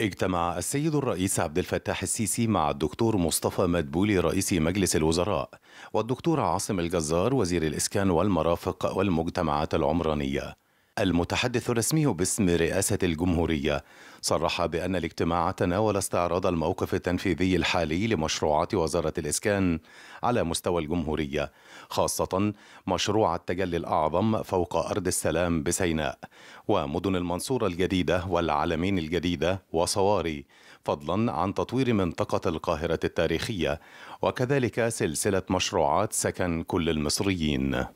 اجتمع السيد الرئيس عبد الفتاح السيسي مع الدكتور مصطفى مدبولي رئيس مجلس الوزراء والدكتور عاصم الجزار وزير الإسكان والمرافق والمجتمعات العمرانية المتحدث الرسمي باسم رئاسة الجمهورية صرح بأن الاجتماع تناول استعراض الموقف التنفيذي الحالي لمشروعات وزارة الإسكان على مستوى الجمهورية خاصة مشروع التجلي الأعظم فوق أرض السلام بسيناء ومدن المنصورة الجديدة والعالمين الجديدة وصواري فضلا عن تطوير منطقة القاهرة التاريخية وكذلك سلسلة مشروعات سكن كل المصريين